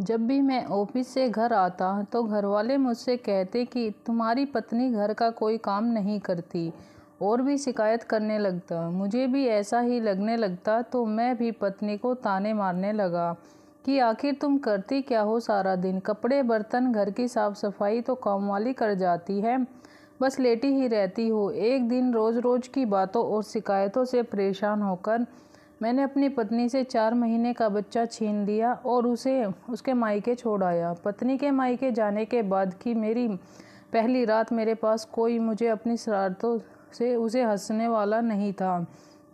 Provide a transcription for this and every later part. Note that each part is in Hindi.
जब भी मैं ऑफिस से घर आता तो घर वाले मुझसे कहते कि तुम्हारी पत्नी घर का कोई काम नहीं करती और भी शिकायत करने लगता मुझे भी ऐसा ही लगने लगता तो मैं भी पत्नी को ताने मारने लगा कि आखिर तुम करती क्या हो सारा दिन कपड़े बर्तन घर की साफ़ सफाई तो काम वाली कर जाती है बस लेटी ही रहती हो एक दिन रोज़ रोज़ की बातों और शिकायतों से परेशान होकर मैंने अपनी पत्नी से चार महीने का बच्चा छीन लिया और उसे उसके मायके छोड़ आया पत्नी के मायके जाने के बाद की मेरी पहली रात मेरे पास कोई मुझे अपनी शरारतों से उसे हंसने वाला नहीं था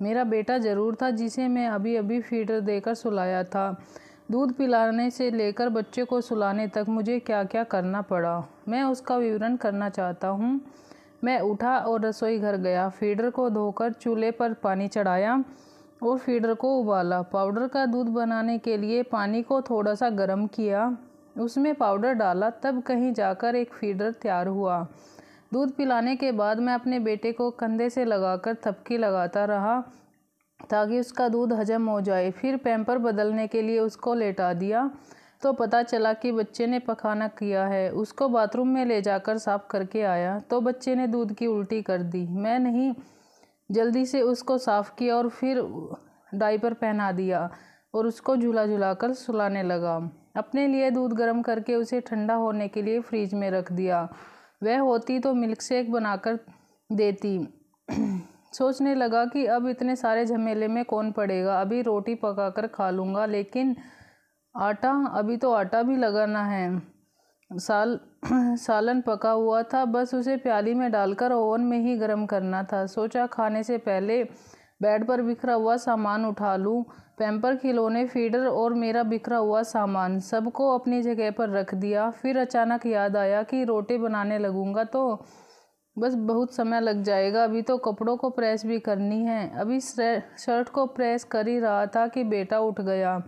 मेरा बेटा ज़रूर था जिसे मैं अभी अभी फीडर देकर सुलाया था दूध पिलाने से लेकर बच्चे को सुलाने तक मुझे क्या क्या करना पड़ा मैं उसका विवरण करना चाहता हूँ मैं उठा और रसोई घर गया फीडर को धोकर चूल्हे पर पानी चढ़ाया और फीडर को उबाला पाउडर का दूध बनाने के लिए पानी को थोड़ा सा गर्म किया उसमें पाउडर डाला तब कहीं जाकर एक फीडर तैयार हुआ दूध पिलाने के बाद मैं अपने बेटे को कंधे से लगाकर थपकी लगाता रहा ताकि उसका दूध हजम हो जाए फिर पैम्पर बदलने के लिए उसको लेटा दिया तो पता चला कि बच्चे ने पखाना किया है उसको बाथरूम में ले जाकर साफ करके आया तो बच्चे ने दूध की उल्टी कर दी मैं नहीं जल्दी से उसको साफ़ किया और फिर डायपर पहना दिया और उसको झूला झुला कर सुलाने लगा अपने लिए दूध गर्म करके उसे ठंडा होने के लिए फ्रिज में रख दिया वह होती तो मिल्क शेक बनाकर देती सोचने लगा कि अब इतने सारे झमेले में कौन पड़ेगा अभी रोटी पकाकर खा लूँगा लेकिन आटा अभी तो आटा भी लगाना है साल सालन पका हुआ था बस उसे प्याली में डालकर ओवन में ही गर्म करना था सोचा खाने से पहले बेड पर बिखरा हुआ सामान उठा लूँ पैम्पर खिलौने फीडर और मेरा बिखरा हुआ सामान सबको अपनी जगह पर रख दिया फिर अचानक याद आया कि रोटी बनाने लगूँगा तो बस बहुत समय लग जाएगा अभी तो कपड़ों को प्रेस भी करनी है अभी शर्ट को प्रेस कर ही रहा था कि बेटा उठ गया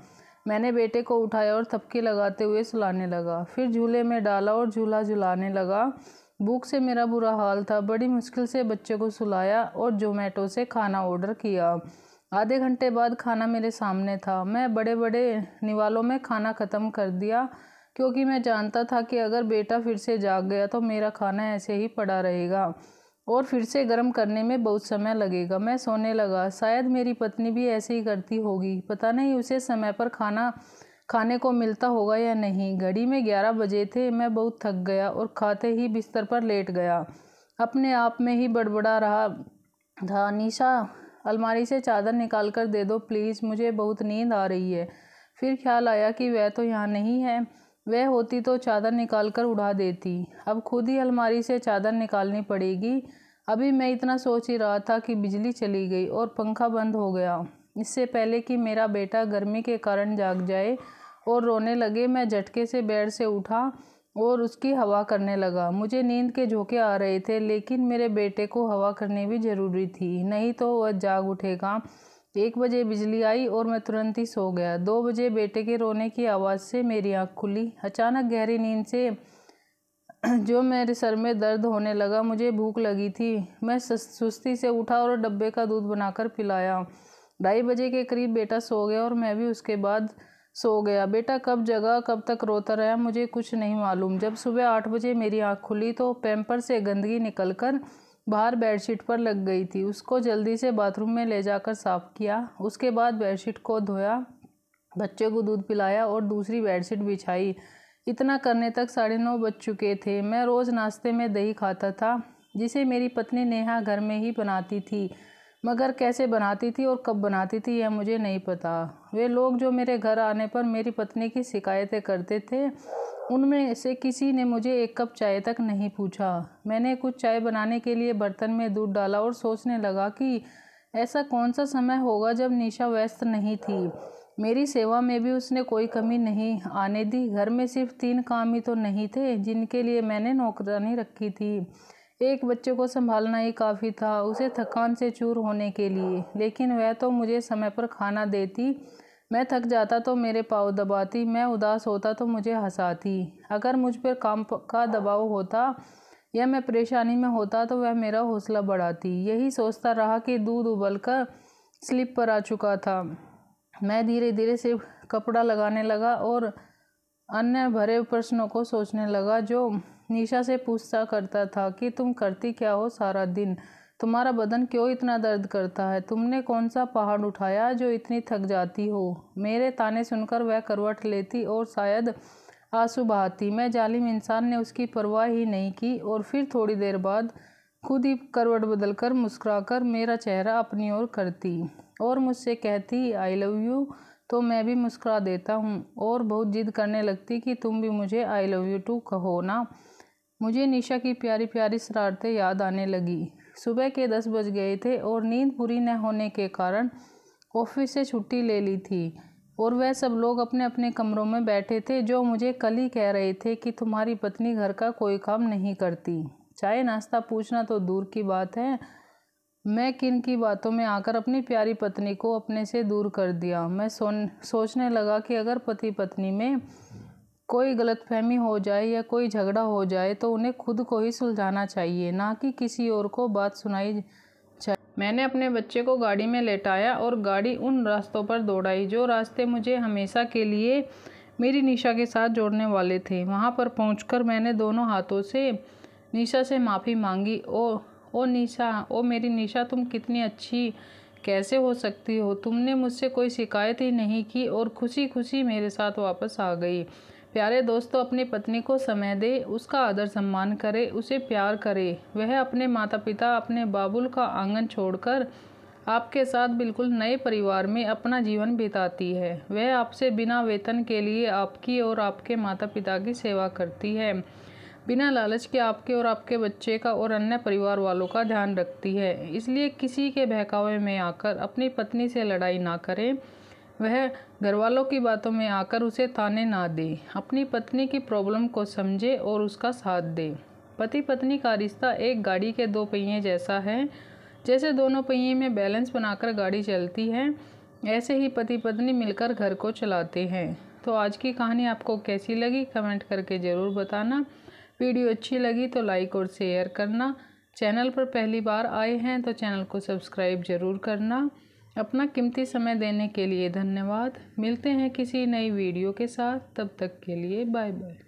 मैंने बेटे को उठाया और थपकी लगाते हुए सुलाने लगा फिर झूले में डाला और झूला झुलाने लगा भूख से मेरा बुरा हाल था बड़ी मुश्किल से बच्चे को सुलाया और जोमेटो से खाना ऑर्डर किया आधे घंटे बाद खाना मेरे सामने था मैं बड़े बड़े निवालों में खाना ख़त्म कर दिया क्योंकि मैं जानता था कि अगर बेटा फिर से जाग गया तो मेरा खाना ऐसे ही पड़ा रहेगा और फिर से गर्म करने में बहुत समय लगेगा मैं सोने लगा शायद मेरी पत्नी भी ऐसे ही करती होगी पता नहीं उसे समय पर खाना खाने को मिलता होगा या नहीं घड़ी में ग्यारह बजे थे मैं बहुत थक गया और खाते ही बिस्तर पर लेट गया अपने आप में ही बड़बड़ा रहा था निशा अलमारी से चादर निकाल कर दे दो प्लीज़ मुझे बहुत नींद आ रही है फिर ख्याल आया कि वह तो यहाँ नहीं है वह होती तो चादर निकाल कर उड़ा देती अब खुद ही अलमारी से चादर निकालनी पड़ेगी अभी मैं इतना सोच ही रहा था कि बिजली चली गई और पंखा बंद हो गया इससे पहले कि मेरा बेटा गर्मी के कारण जाग जाए और रोने लगे मैं झटके से बेड से उठा और उसकी हवा करने लगा मुझे नींद के झोंके आ रहे थे लेकिन मेरे बेटे को हवा करनी भी ज़रूरी थी नहीं तो वह जाग उठेगा एक बजे बिजली आई और मैं तुरंत ही सो गया दो बजे बेटे के रोने की आवाज़ से मेरी आँख खुली अचानक गहरी नींद से जो मेरे सर में दर्द होने लगा मुझे भूख लगी थी मैं सुस्ती से उठा और डब्बे का दूध बनाकर पिलाया ढाई बजे के करीब बेटा सो गया और मैं भी उसके बाद सो गया बेटा कब जगा कब तक रोता रहा मुझे कुछ नहीं मालूम जब सुबह आठ बजे मेरी आँख खुली तो पैम्पर से गंदगी निकल कर बाहर बेडशीट पर लग गई थी उसको जल्दी से बाथरूम में ले जाकर साफ़ किया उसके बाद बेडशीट को धोया बच्चे को दूध पिलाया और दूसरी बेडशीट बिछाई इतना करने तक साढ़े नौ बज चुके थे मैं रोज़ नाश्ते में दही खाता था जिसे मेरी पत्नी नेहा घर में ही बनाती थी मगर कैसे बनाती थी और कब बनाती थी यह मुझे नहीं पता वे लोग जो मेरे घर आने पर मेरी पत्नी की शिकायतें करते थे उनमें से किसी ने मुझे एक कप चाय तक नहीं पूछा मैंने कुछ चाय बनाने के लिए बर्तन में दूध डाला और सोचने लगा कि ऐसा कौन सा समय होगा जब निशा व्यस्त नहीं थी मेरी सेवा में भी उसने कोई कमी नहीं आने दी घर में सिर्फ तीन काम ही तो नहीं थे जिनके लिए मैंने नौकरानी रखी थी एक बच्चे को संभालना ही काफ़ी था उसे थकान से चूर होने के लिए लेकिन वह तो मुझे समय पर खाना देती मैं थक जाता तो मेरे पाँव दबाती मैं उदास होता तो मुझे हंसाती अगर मुझ पर काम का दबाव होता या मैं परेशानी में होता तो वह मेरा हौसला बढ़ाती यही सोचता रहा कि दूध उबल कर स्लिप पर आ चुका था मैं धीरे धीरे सिर्फ कपड़ा लगाने लगा और अन्य भरे प्रश्नों को सोचने लगा जो निशा से पूछता करता था कि तुम करती क्या हो सारा दिन तुम्हारा बदन क्यों इतना दर्द करता है तुमने कौन सा पहाड़ उठाया जो इतनी थक जाती हो मेरे ताने सुनकर वह करवट लेती और शायद आंसू बहाती मैं जालिम इंसान ने उसकी परवाह ही नहीं की और फिर थोड़ी देर बाद खुद ही करवट बदल कर मुस्करा कर मेरा चेहरा अपनी ओर करती और मुझसे कहती आई लव यू तो मैं भी मुस्करा देता हूँ और बहुत जिद करने लगती कि तुम भी मुझे आई लव यू टू कहो ना मुझे निशा की प्यारी प्यारी शरारतें याद आने लगी सुबह के दस बज गए थे और नींद पूरी न होने के कारण ऑफिस से छुट्टी ले ली थी और वह सब लोग अपने अपने कमरों में बैठे थे जो मुझे कल ही कह रहे थे कि तुम्हारी पत्नी घर का कोई काम नहीं करती चाय नाश्ता पूछना तो दूर की बात है मैं किन की बातों में आकर अपनी प्यारी पत्नी को अपने से दूर कर दिया मैं सोन सोचने लगा कि अगर पति पत्नी में कोई गलतफहमी हो जाए या कोई झगड़ा हो जाए तो उन्हें खुद को ही सुलझाना चाहिए ना कि किसी और को बात सुनाई चाहिए मैंने अपने बच्चे को गाड़ी में लेटाया और गाड़ी उन रास्तों पर दौड़ाई जो रास्ते मुझे हमेशा के लिए मेरी निशा के साथ जोड़ने वाले थे वहाँ पर पहुँच मैंने दोनों हाथों से निशा से माफ़ी मांगी ओ ओ निशा ओ मेरी निशा तुम कितनी अच्छी कैसे हो सकती हो तुमने मुझसे कोई शिकायत ही नहीं की और खुशी खुशी मेरे साथ वापस आ गई प्यारे दोस्तों तो अपनी पत्नी को समय दे उसका आदर सम्मान करे उसे प्यार करे वह अपने माता पिता अपने बाबुल का आंगन छोड़कर आपके साथ बिल्कुल नए परिवार में अपना जीवन बिताती है वह आपसे बिना वेतन के लिए आपकी और आपके माता पिता की सेवा करती है बिना लालच के आपके और आपके बच्चे का और अन्य परिवार वालों का ध्यान रखती है इसलिए किसी के बहकावे में आकर अपनी पत्नी से लड़ाई ना करें वह घरवालों की बातों में आकर उसे ताने ना दे अपनी पत्नी की प्रॉब्लम को समझे और उसका साथ दे पति पत्नी का रिश्ता एक गाड़ी के दो पहिए जैसा है जैसे दोनों पहिए में बैलेंस बनाकर गाड़ी चलती है ऐसे ही पति पत्नी मिलकर घर को चलाते हैं तो आज की कहानी आपको कैसी लगी कमेंट करके ज़रूर बताना वीडियो अच्छी लगी तो लाइक और शेयर करना चैनल पर पहली बार आए हैं तो चैनल को सब्सक्राइब ज़रूर करना अपना कीमती समय देने के लिए धन्यवाद मिलते हैं किसी नई वीडियो के साथ तब तक के लिए बाय बाय